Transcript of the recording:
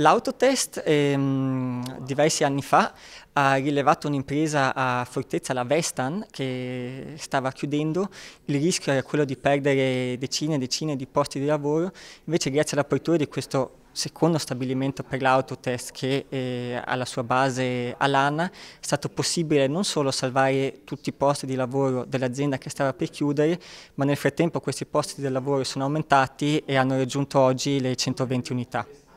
L'autotest ehm, diversi anni fa ha rilevato un'impresa a Fortezza, la Vestan, che stava chiudendo. Il rischio era quello di perdere decine e decine di posti di lavoro. Invece grazie all'apertura di questo secondo stabilimento per l'autotest che eh, ha la sua base a Lana, è stato possibile non solo salvare tutti i posti di lavoro dell'azienda che stava per chiudere, ma nel frattempo questi posti di lavoro sono aumentati e hanno raggiunto oggi le 120 unità.